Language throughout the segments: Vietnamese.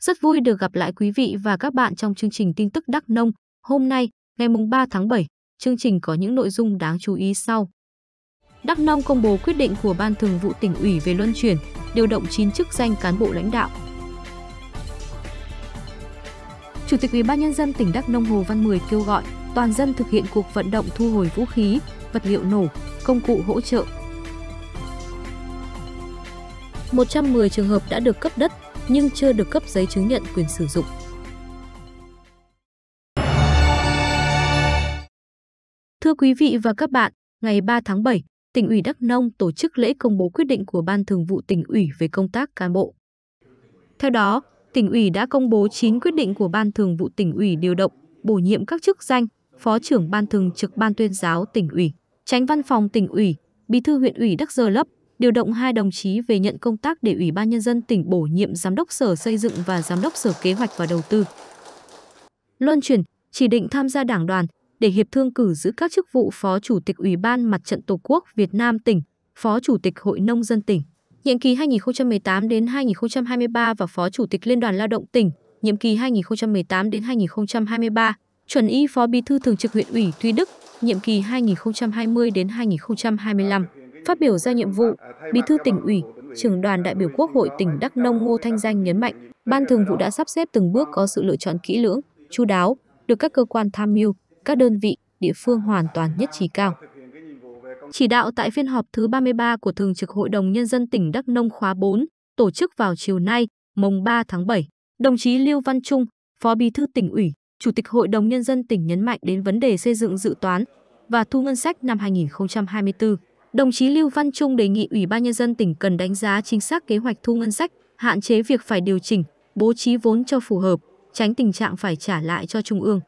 Rất vui được gặp lại quý vị và các bạn trong chương trình tin tức Đắk Nông. Hôm nay, ngày 3 tháng 7, chương trình có những nội dung đáng chú ý sau. Đắk Nông công bố quyết định của Ban Thường vụ tỉnh ủy về luân chuyển, điều động 9 chức danh cán bộ lãnh đạo. Chủ tịch Ủy ban nhân dân tỉnh Đắk Nông Hồ Văn Mười kêu gọi toàn dân thực hiện cuộc vận động thu hồi vũ khí, vật liệu nổ, công cụ hỗ trợ, 110 trường hợp đã được cấp đất nhưng chưa được cấp giấy chứng nhận quyền sử dụng. Thưa quý vị và các bạn, ngày 3 tháng 7, tỉnh ủy Đắk Nông tổ chức lễ công bố quyết định của Ban Thường vụ tỉnh ủy về công tác cán bộ. Theo đó, tỉnh ủy đã công bố 9 quyết định của Ban Thường vụ tỉnh ủy điều động, bổ nhiệm các chức danh Phó trưởng Ban Thường trực Ban Tuyên giáo tỉnh ủy, Tránh Văn phòng tỉnh ủy, Bí thư huyện ủy Đắk Dơ Lấp, điều động hai đồng chí về nhận công tác để Ủy ban Nhân dân tỉnh bổ nhiệm Giám đốc Sở Xây dựng và Giám đốc Sở Kế hoạch và Đầu tư. Luân chuyển, chỉ định tham gia đảng đoàn để hiệp thương cử giữ các chức vụ Phó Chủ tịch Ủy ban Mặt trận Tổ quốc Việt Nam tỉnh, Phó Chủ tịch Hội Nông dân tỉnh, nhiệm kỳ 2018 đến 2023 và Phó Chủ tịch Liên đoàn Lao động tỉnh, nhiệm kỳ 2018 đến 2023, chuẩn y Phó Bí thư Thường trực huyện ủy Tuy Đức, nhiệm kỳ 2020 đến 2025. Phát biểu ra nhiệm vụ, Bí thư tỉnh ủy, trưởng đoàn đại biểu Quốc hội tỉnh Đắk Nông Ngô Thanh Danh nhấn mạnh, Ban Thường vụ đã sắp xếp từng bước có sự lựa chọn kỹ lưỡng, chú đáo, được các cơ quan tham mưu, các đơn vị, địa phương hoàn toàn nhất trí cao. Chỉ đạo tại phiên họp thứ 33 của Thường trực Hội đồng Nhân dân tỉnh Đắk Nông khóa 4, tổ chức vào chiều nay, mùng 3 tháng 7, đồng chí Lưu Văn Trung, Phó Bí thư tỉnh ủy, Chủ tịch Hội đồng Nhân dân tỉnh nhấn mạnh đến vấn đề xây dựng dự toán và thu ngân sách năm 2024. Đồng chí Lưu Văn Trung đề nghị Ủy ban Nhân dân tỉnh cần đánh giá chính xác kế hoạch thu ngân sách, hạn chế việc phải điều chỉnh, bố trí vốn cho phù hợp, tránh tình trạng phải trả lại cho Trung ương.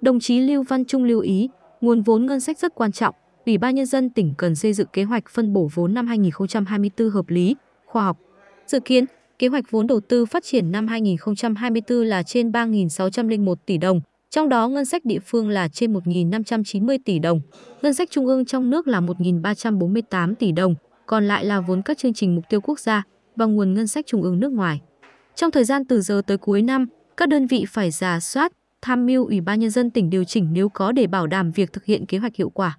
Đồng chí Lưu Văn Trung lưu ý, nguồn vốn ngân sách rất quan trọng, Ủy ban Nhân dân tỉnh cần xây dựng kế hoạch phân bổ vốn năm 2024 hợp lý, khoa học. Dự kiến, kế hoạch vốn đầu tư phát triển năm 2024 là trên 3.601 tỷ đồng, trong đó ngân sách địa phương là trên 1.590 tỷ đồng, ngân sách trung ương trong nước là 1.348 tỷ đồng, còn lại là vốn các chương trình mục tiêu quốc gia và nguồn ngân sách trung ương nước ngoài. Trong thời gian từ giờ tới cuối năm, các đơn vị phải giả soát, tham mưu Ủy ban Nhân dân tỉnh điều chỉnh nếu có để bảo đảm việc thực hiện kế hoạch hiệu quả.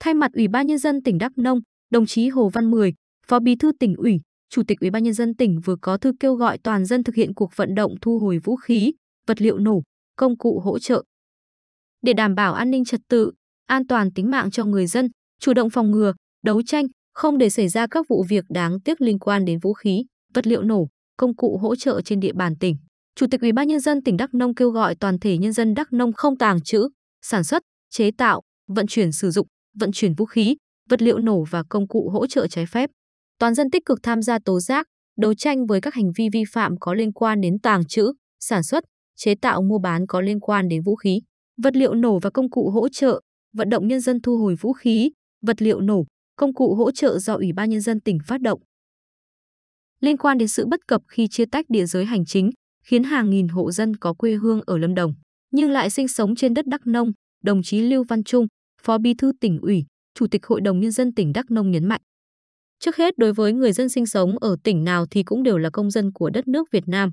Thay mặt Ủy ban Nhân dân tỉnh Đắk Nông, đồng chí Hồ Văn Mười, Phó Bí thư tỉnh ủy, Chủ tịch Ủy ban Nhân dân tỉnh vừa có thư kêu gọi toàn dân thực hiện cuộc vận động thu hồi vũ khí, vật liệu nổ, công cụ hỗ trợ. Để đảm bảo an ninh trật tự, an toàn tính mạng cho người dân, chủ động phòng ngừa, đấu tranh, không để xảy ra các vụ việc đáng tiếc liên quan đến vũ khí, vật liệu nổ, công cụ hỗ trợ trên địa bàn tỉnh. Chủ tịch Ủy ban nhân dân tỉnh Đắk Nông kêu gọi toàn thể nhân dân Đắk Nông không tàng trữ, sản xuất, chế tạo, vận chuyển sử dụng, vận chuyển vũ khí, vật liệu nổ và công cụ hỗ trợ trái phép. Toàn dân tích cực tham gia tố giác, đấu tranh với các hành vi vi phạm có liên quan đến tàng trữ, sản xuất, chế tạo mua bán có liên quan đến vũ khí, vật liệu nổ và công cụ hỗ trợ, vận động nhân dân thu hồi vũ khí, vật liệu nổ, công cụ hỗ trợ do Ủy ban Nhân dân tỉnh phát động. Liên quan đến sự bất cập khi chia tách địa giới hành chính, khiến hàng nghìn hộ dân có quê hương ở Lâm Đồng, nhưng lại sinh sống trên đất Đắk Nông, đồng chí Lưu Văn Trung, Phó Bí thư tỉnh ủy, Chủ tịch Hội đồng Nhân dân tỉnh Đắk Nông nhấn mạnh. Trước hết, đối với người dân sinh sống ở tỉnh nào thì cũng đều là công dân của đất nước Việt Nam.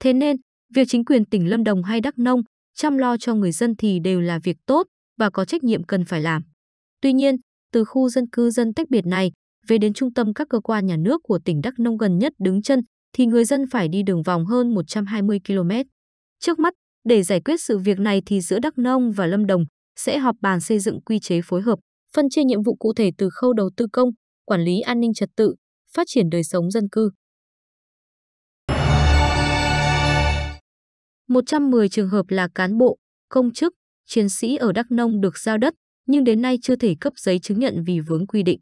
Thế nên, Việc chính quyền tỉnh Lâm Đồng hay Đắk Nông chăm lo cho người dân thì đều là việc tốt và có trách nhiệm cần phải làm. Tuy nhiên, từ khu dân cư dân tách biệt này về đến trung tâm các cơ quan nhà nước của tỉnh Đắk Nông gần nhất đứng chân thì người dân phải đi đường vòng hơn 120 km. Trước mắt, để giải quyết sự việc này thì giữa Đắk Nông và Lâm Đồng sẽ họp bàn xây dựng quy chế phối hợp, phân chia nhiệm vụ cụ thể từ khâu đầu tư công, quản lý an ninh trật tự, phát triển đời sống dân cư. 110 trường hợp là cán bộ, công chức, chiến sĩ ở Đắk Nông được giao đất, nhưng đến nay chưa thể cấp giấy chứng nhận vì vướng quy định.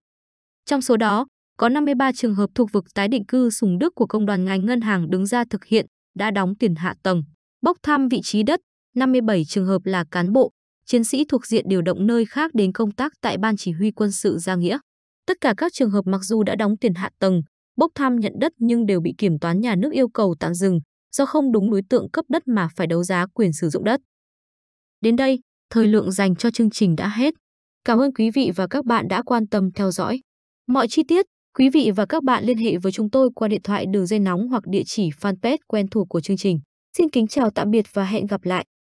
Trong số đó, có 53 trường hợp thuộc vực tái định cư Sùng Đức của công đoàn ngành ngân hàng đứng ra thực hiện, đã đóng tiền hạ tầng, bốc thăm vị trí đất, 57 trường hợp là cán bộ, chiến sĩ thuộc diện điều động nơi khác đến công tác tại Ban Chỉ huy quân sự Gia Nghĩa. Tất cả các trường hợp mặc dù đã đóng tiền hạ tầng, bốc thăm nhận đất nhưng đều bị kiểm toán nhà nước yêu cầu tạm dừng, do không đúng đối tượng cấp đất mà phải đấu giá quyền sử dụng đất. Đến đây, thời lượng dành cho chương trình đã hết. Cảm ơn quý vị và các bạn đã quan tâm theo dõi. Mọi chi tiết, quý vị và các bạn liên hệ với chúng tôi qua điện thoại đường dây nóng hoặc địa chỉ fanpage quen thuộc của chương trình. Xin kính chào tạm biệt và hẹn gặp lại.